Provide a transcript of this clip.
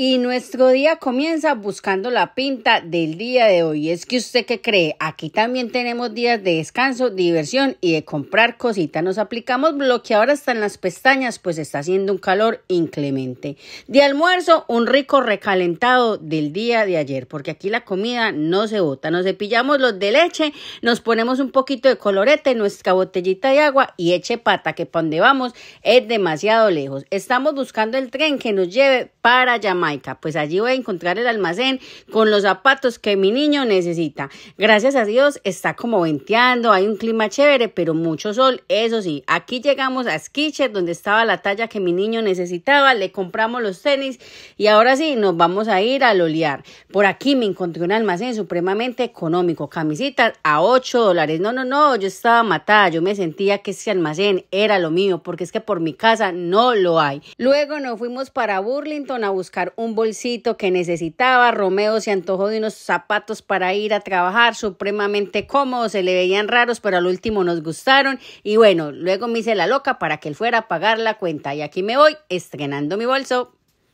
Y nuestro día comienza buscando la pinta del día de hoy. Es que usted qué cree, aquí también tenemos días de descanso, diversión y de comprar cositas. Nos aplicamos bloqueador hasta en las pestañas, pues está haciendo un calor inclemente. De almuerzo, un rico recalentado del día de ayer, porque aquí la comida no se bota. Nos cepillamos los de leche, nos ponemos un poquito de colorete, nuestra botellita de agua y eche pata, que para donde vamos es demasiado lejos. Estamos buscando el tren que nos lleve para llamar pues allí voy a encontrar el almacén con los zapatos que mi niño necesita. Gracias a Dios está como venteando, hay un clima chévere, pero mucho sol. Eso sí, aquí llegamos a Skitcher, donde estaba la talla que mi niño necesitaba, le compramos los tenis y ahora sí nos vamos a ir a lolear. Por aquí me encontré un almacén supremamente económico, camisitas a 8 dólares. No, no, no, yo estaba matada, yo me sentía que ese almacén era lo mío, porque es que por mi casa no lo hay. Luego nos fuimos para Burlington a buscar un bolsito que necesitaba. Romeo se antojó de unos zapatos para ir a trabajar, supremamente cómodos, se le veían raros, pero al último nos gustaron. Y bueno, luego me hice la loca para que él fuera a pagar la cuenta. Y aquí me voy estrenando mi bolso.